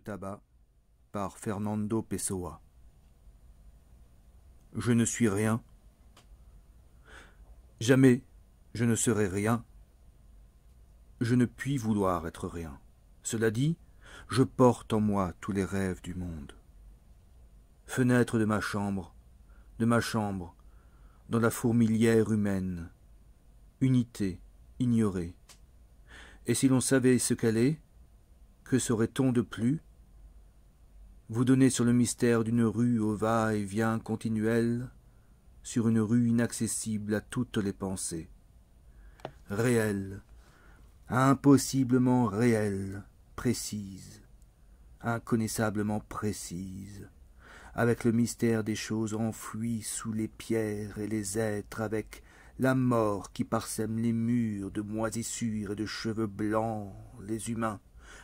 tabac par Fernando Pessoa. Je ne suis rien. Jamais je ne serai rien. Je ne puis vouloir être rien. Cela dit, je porte en moi tous les rêves du monde. Fenêtre de ma chambre, de ma chambre, dans la fourmilière humaine, unité ignorée. Et si l'on savait ce qu'elle est, que saurait-on de plus vous donnez sur le mystère d'une rue au va-et-vient continuel, sur une rue inaccessible à toutes les pensées. Réelle, impossiblement réelle, précise, inconnaissablement précise, avec le mystère des choses enfouies sous les pierres et les êtres, avec la mort qui parsème les murs de moisissures et de cheveux blancs, les humains,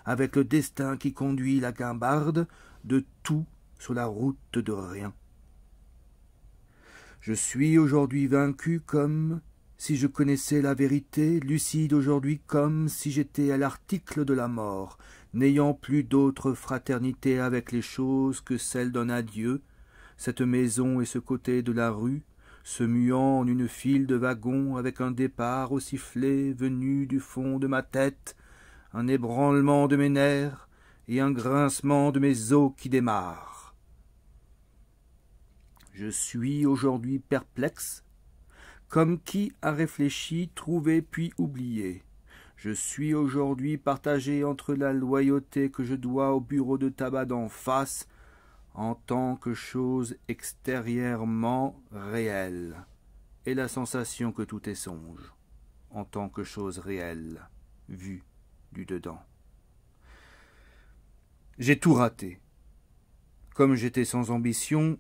avec le destin qui conduit la guimbarde de tout sur la route de rien. Je suis aujourd'hui vaincu comme si je connaissais la vérité, lucide aujourd'hui comme si j'étais à l'article de la mort, n'ayant plus d'autre fraternité avec les choses que celle d'un adieu, cette maison et ce côté de la rue, se muant en une file de wagons avec un départ au sifflet venu du fond de ma tête, un ébranlement de mes nerfs, et un grincement de mes os qui démarre. Je suis aujourd'hui perplexe, comme qui a réfléchi, trouvé puis oublié. Je suis aujourd'hui partagé entre la loyauté que je dois au bureau de tabac d'en face en tant que chose extérieurement réelle et la sensation que tout est songe en tant que chose réelle, vue du dedans. J'ai tout raté. Comme j'étais sans ambition,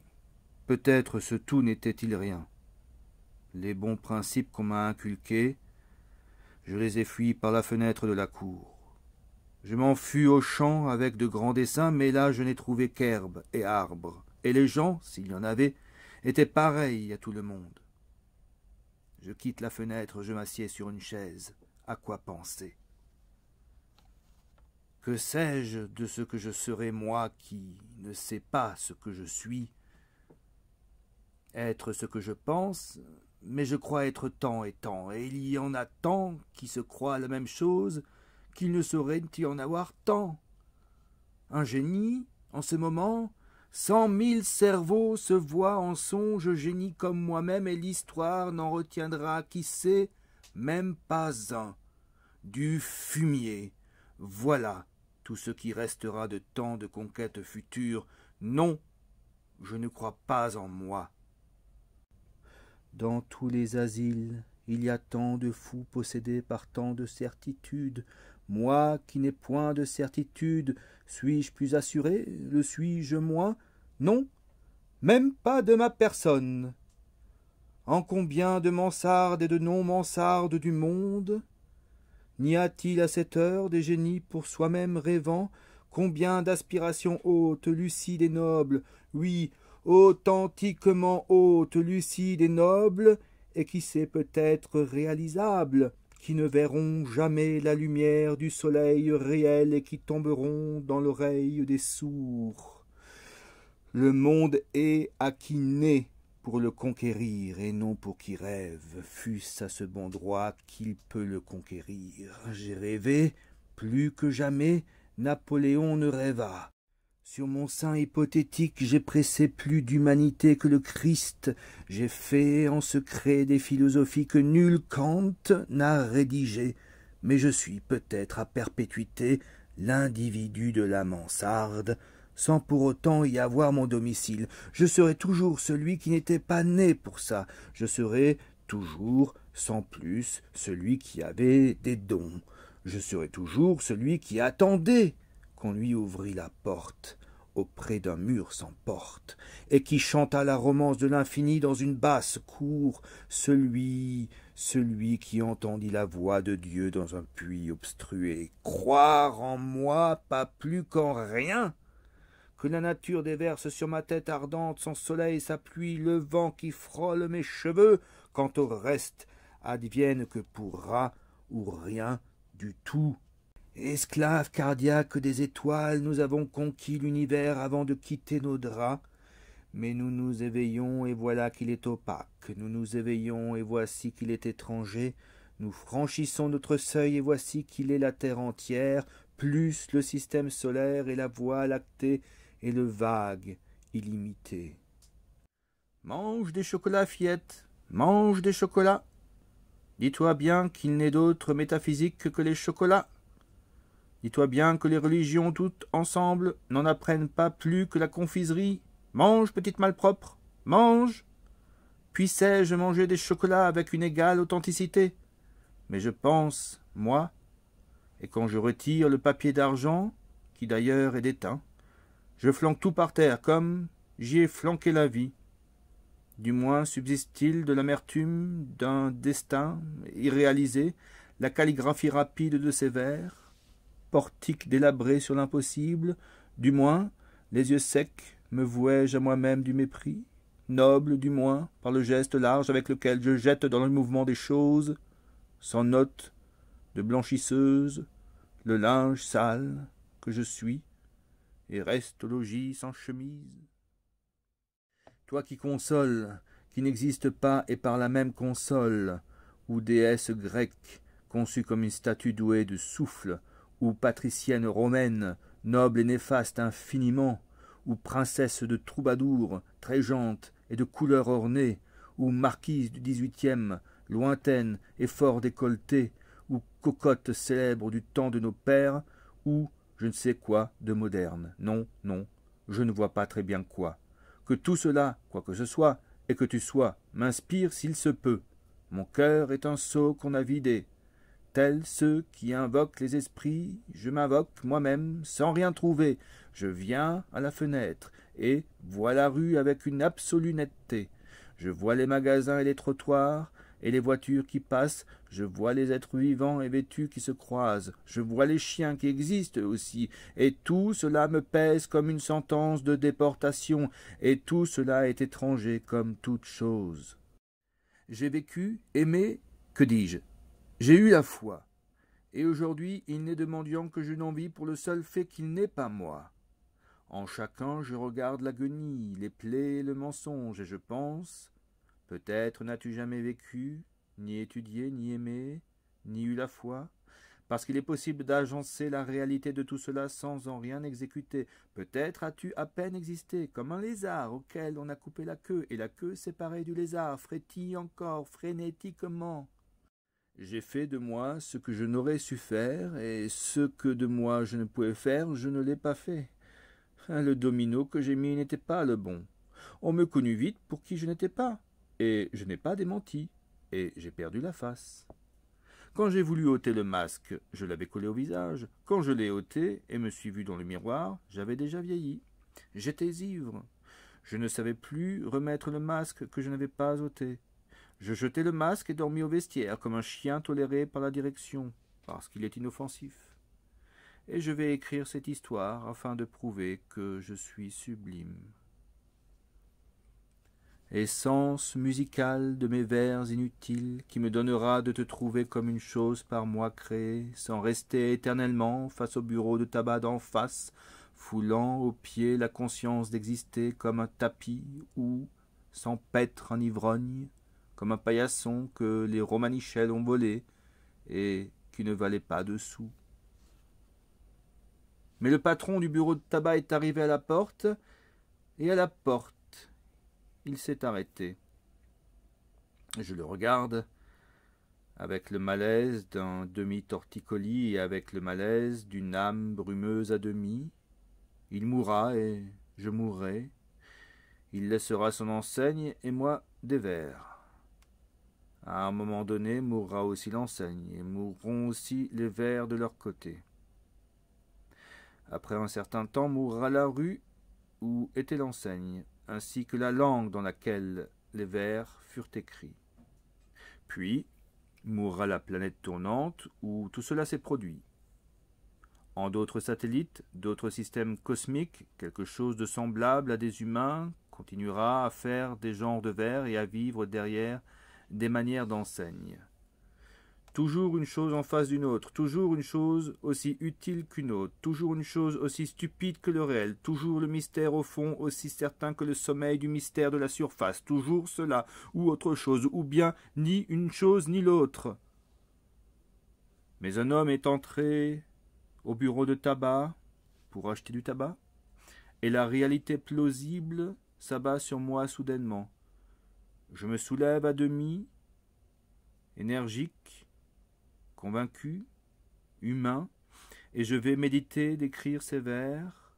peut-être ce tout n'était-il rien. Les bons principes qu'on m'a inculqués, je les ai fuis par la fenêtre de la cour. Je m'en fus au champ avec de grands desseins, mais là je n'ai trouvé qu'herbe et arbres, et les gens, s'il y en avait, étaient pareils à tout le monde. Je quitte la fenêtre, je m'assieds sur une chaise. À quoi penser que sais-je de ce que je serai moi qui ne sais pas ce que je suis Être ce que je pense, mais je crois être tant et tant, et il y en a tant qui se croient la même chose qu'il ne saurait y en avoir tant. Un génie, en ce moment, cent mille cerveaux se voient en songe génie comme moi-même, et l'histoire n'en retiendra, qui sait, même pas un. Du fumier. Voilà tout ce qui restera de tant de conquêtes futures. Non, je ne crois pas en moi. Dans tous les asiles, il y a tant de fous possédés par tant de certitudes. Moi qui n'ai point de certitude, suis-je plus assuré Le suis-je moins Non, même pas de ma personne. En combien de mansardes et de non-mansardes du monde N'y a-t-il à cette heure des génies pour soi-même rêvant Combien d'aspirations hautes, lucides et nobles, oui, authentiquement hautes, lucides et nobles, et qui sait peut-être réalisable, qui ne verront jamais la lumière du soleil réel et qui tomberont dans l'oreille des sourds. Le monde est à qui naît pour le conquérir et non pour qui rêve, fût-ce à ce bon droit qu'il peut le conquérir. J'ai rêvé, plus que jamais, Napoléon ne rêva. Sur mon sein hypothétique, j'ai pressé plus d'humanité que le Christ, j'ai fait en secret des philosophies que nul Kant n'a rédigées, mais je suis peut-être à perpétuité l'individu de la mansarde, sans pour autant y avoir mon domicile. Je serai toujours celui qui n'était pas né pour ça. Je serai toujours, sans plus, celui qui avait des dons. Je serai toujours celui qui attendait qu'on lui ouvrît la porte auprès d'un mur sans porte, et qui chanta la romance de l'infini dans une basse cour, celui, celui qui entendit la voix de Dieu dans un puits obstrué. Croire en moi pas plus qu'en rien la nature déverse sur ma tête ardente son soleil, sa pluie, le vent qui frôle mes cheveux. Quant au reste, advienne que pour pourra ou rien du tout. Esclaves cardiaques des étoiles, nous avons conquis l'univers avant de quitter nos draps. Mais nous nous éveillons et voilà qu'il est opaque, nous nous éveillons et voici qu'il est étranger, nous franchissons notre seuil et voici qu'il est la terre entière, plus le système solaire et la voie lactée et le vague illimité. Mange des chocolats, fillette, mange des chocolats. Dis-toi bien qu'il n'est d'autre métaphysique que les chocolats. Dis-toi bien que les religions toutes ensemble n'en apprennent pas plus que la confiserie. Mange, petite malpropre, mange. Puissais-je manger des chocolats avec une égale authenticité Mais je pense, moi, et quand je retire le papier d'argent, qui d'ailleurs est déteint, je flanque tout par terre, comme j'y ai flanqué la vie. Du moins subsiste-t-il de l'amertume d'un destin irréalisé, la calligraphie rapide de ses vers, portique délabré sur l'impossible, du moins, les yeux secs, me vouais-je à moi-même du mépris, noble du moins, par le geste large avec lequel je jette dans le mouvement des choses, sans note de blanchisseuse, le linge sale que je suis, et reste au logis sans chemise. Toi qui consoles, qui n'existe pas et par la même console, ou déesse grecque, conçue comme une statue douée de souffle, ou patricienne romaine, noble et néfaste infiniment, ou princesse de troubadour, très gente et de couleur ornée, ou marquise du dix-huitième, lointaine et fort décolletée, ou cocotte célèbre du temps de nos pères, ou je ne sais quoi de moderne. Non, non, je ne vois pas très bien quoi. Que tout cela, quoi que ce soit, et que tu sois, m'inspire s'il se peut. Mon cœur est un seau qu'on a vidé. Tels ceux qui invoquent les esprits, je m'invoque moi-même sans rien trouver. Je viens à la fenêtre et vois la rue avec une absolue netteté. Je vois les magasins et les trottoirs, et les voitures qui passent, je vois les êtres vivants et vêtus qui se croisent, je vois les chiens qui existent aussi, et tout cela me pèse comme une sentence de déportation, et tout cela est étranger comme toute chose. J'ai vécu, aimé, que dis-je J'ai eu la foi. Et aujourd'hui, il n'est de mendiant que je n'en envie pour le seul fait qu'il n'est pas moi. En chacun, je regarde l'agonie, les plaies le mensonge, et je pense Peut-être n'as-tu jamais vécu, ni étudié, ni aimé, ni eu la foi, parce qu'il est possible d'agencer la réalité de tout cela sans en rien exécuter. Peut-être as-tu à peine existé, comme un lézard auquel on a coupé la queue, et la queue séparée du lézard frétille encore frénétiquement. J'ai fait de moi ce que je n'aurais su faire, et ce que de moi je ne pouvais faire, je ne l'ai pas fait. Le domino que j'ai mis n'était pas le bon. On me connut vite pour qui je n'étais pas et je n'ai pas démenti, et j'ai perdu la face. Quand j'ai voulu ôter le masque, je l'avais collé au visage. Quand je l'ai ôté et me suis vu dans le miroir, j'avais déjà vieilli. J'étais ivre. Je ne savais plus remettre le masque que je n'avais pas ôté. Je jetai le masque et dormis au vestiaire comme un chien toléré par la direction, parce qu'il est inoffensif. Et je vais écrire cette histoire afin de prouver que je suis sublime essence musicale de mes vers inutiles, qui me donnera de te trouver comme une chose par moi créée, sans rester éternellement face au bureau de tabac d'en face, foulant aux pieds la conscience d'exister comme un tapis ou, sans paître en ivrogne, comme un paillasson que les romanichelles ont volé et qui ne valait pas de sous. Mais le patron du bureau de tabac est arrivé à la porte, et à la porte il s'est arrêté. Je le regarde avec le malaise d'un demi-torticolis et avec le malaise d'une âme brumeuse à demi. Il mourra et je mourrai. Il laissera son enseigne et moi des vers. À un moment donné mourra aussi l'enseigne et mourront aussi les vers de leur côté. Après un certain temps mourra la rue où était l'enseigne ainsi que la langue dans laquelle les vers furent écrits. Puis mourra la planète tournante où tout cela s'est produit. En d'autres satellites, d'autres systèmes cosmiques, quelque chose de semblable à des humains continuera à faire des genres de vers et à vivre derrière des manières d'enseigne. Toujours une chose en face d'une autre, toujours une chose aussi utile qu'une autre, toujours une chose aussi stupide que le réel, toujours le mystère au fond aussi certain que le sommeil du mystère de la surface, toujours cela ou autre chose, ou bien ni une chose ni l'autre. Mais un homme est entré au bureau de tabac pour acheter du tabac, et la réalité plausible s'abat sur moi soudainement. Je me soulève à demi, énergique, convaincu, humain, et je vais méditer d'écrire ces vers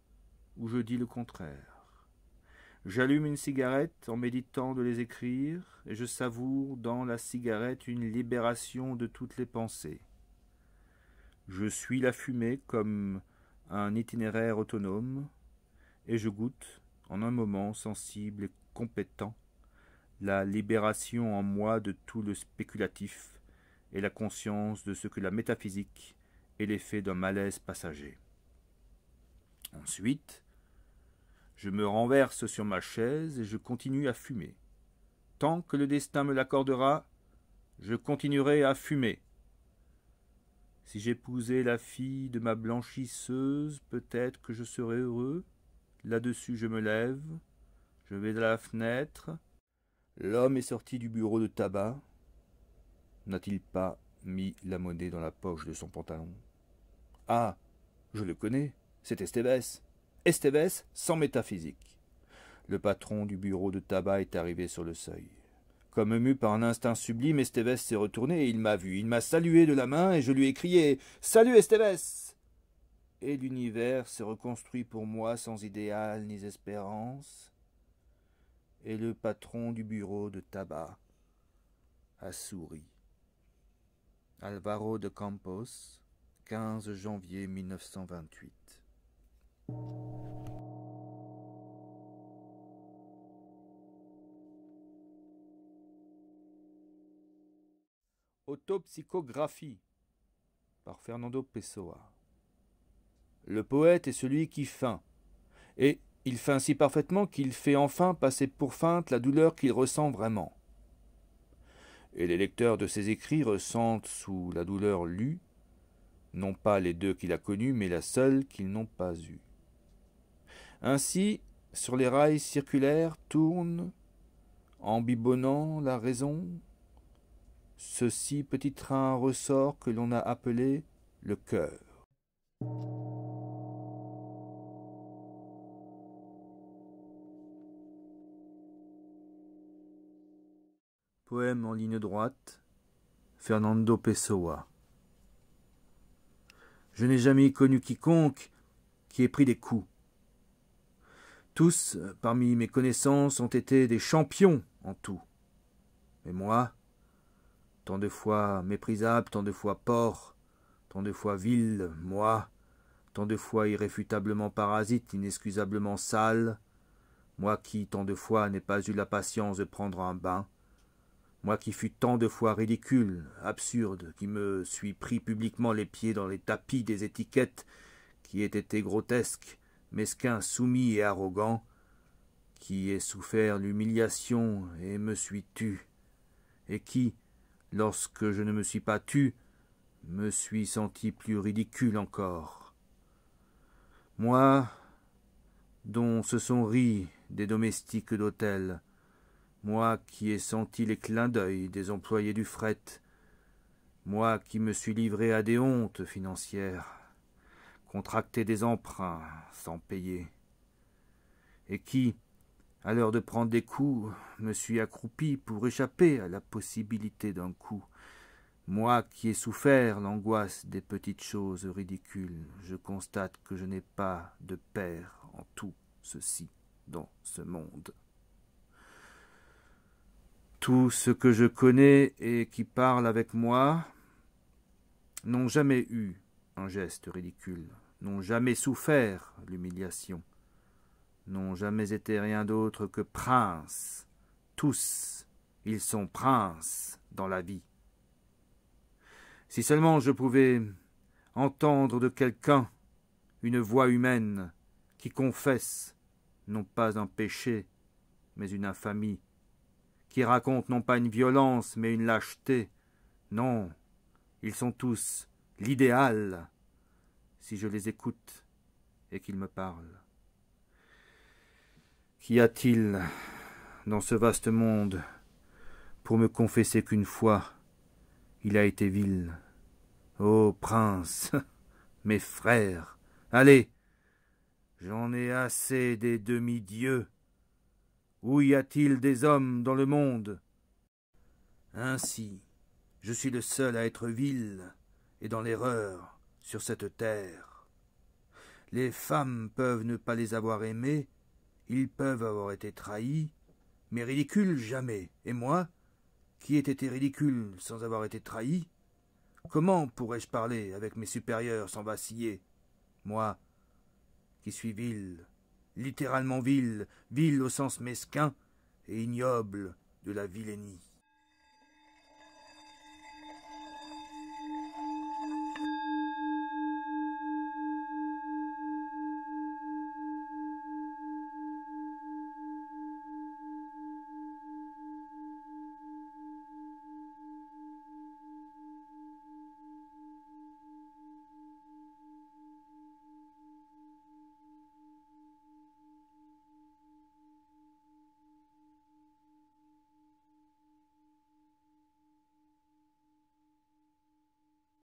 où je dis le contraire. J'allume une cigarette en méditant de les écrire, et je savoure dans la cigarette une libération de toutes les pensées. Je suis la fumée comme un itinéraire autonome, et je goûte, en un moment sensible et compétent, la libération en moi de tout le spéculatif et la conscience de ce que la métaphysique est l'effet d'un malaise passager. Ensuite, je me renverse sur ma chaise et je continue à fumer. Tant que le destin me l'accordera, je continuerai à fumer. Si j'épousais la fille de ma blanchisseuse, peut-être que je serais heureux. Là-dessus, je me lève, je vais à la fenêtre. L'homme est sorti du bureau de tabac, n'a-t-il pas mis la monnaie dans la poche de son pantalon Ah Je le connais, c'est Esteves. Esteves sans métaphysique. Le patron du bureau de tabac est arrivé sur le seuil. Comme ému par un instinct sublime, Esteves s'est retourné et il m'a vu. Il m'a salué de la main et je lui ai crié Salut Esteves !» Et l'univers s'est reconstruit pour moi sans idéal ni espérance. Et le patron du bureau de tabac a souri. Alvaro de Campos, 15 janvier 1928. Autopsychographie par Fernando Pessoa. Le poète est celui qui feint, et il feint si parfaitement qu'il fait enfin passer pour feinte la douleur qu'il ressent vraiment et les lecteurs de ses écrits ressentent sous la douleur lue, non pas les deux qu'il a connus, mais la seule qu'ils n'ont pas eue. Ainsi, sur les rails circulaires tourne, en bibonnant la raison, ceci petit train ressort que l'on a appelé le cœur. Poème en ligne droite, Fernando Pessoa. Je n'ai jamais connu quiconque qui ait pris des coups. Tous, parmi mes connaissances, ont été des champions en tout. Mais moi, tant de fois méprisable, tant de fois porc, tant de fois vil, moi, tant de fois irréfutablement parasite, inexcusablement sale, moi qui tant de fois n'ai pas eu la patience de prendre un bain, moi qui fus tant de fois ridicule, absurde, qui me suis pris publiquement les pieds dans les tapis des étiquettes, qui ai été grotesque, mesquin, soumis et arrogant, qui ai souffert l'humiliation et me suis tu, et qui, lorsque je ne me suis pas tu, me suis senti plus ridicule encore. Moi, dont se sont ris des domestiques d'hôtel, moi qui ai senti les clins d'œil des employés du fret, moi qui me suis livré à des hontes financières, contracté des emprunts sans payer, et qui, à l'heure de prendre des coups, me suis accroupi pour échapper à la possibilité d'un coup. Moi qui ai souffert l'angoisse des petites choses ridicules, je constate que je n'ai pas de père en tout ceci dans ce monde. Tout ce que je connais et qui parle avec moi n'ont jamais eu un geste ridicule, n'ont jamais souffert l'humiliation, n'ont jamais été rien d'autre que princes. Tous, ils sont princes dans la vie. Si seulement je pouvais entendre de quelqu'un une voix humaine qui confesse non pas un péché, mais une infamie, qui racontent non pas une violence, mais une lâcheté. Non, ils sont tous l'idéal, si je les écoute et qu'ils me parlent. Qu'y a-t-il dans ce vaste monde pour me confesser qu'une fois il a été vil Ô prince, mes frères, allez, j'en ai assez des demi-dieux. Où y a-t-il des hommes dans le monde Ainsi, je suis le seul à être vil et dans l'erreur sur cette terre. Les femmes peuvent ne pas les avoir aimées, ils peuvent avoir été trahis, mais ridicules jamais. Et moi, qui ai été ridicule sans avoir été trahi, comment pourrais-je parler avec mes supérieurs sans vaciller, moi, qui suis vil littéralement ville, ville au sens mesquin et ignoble de la vilainie.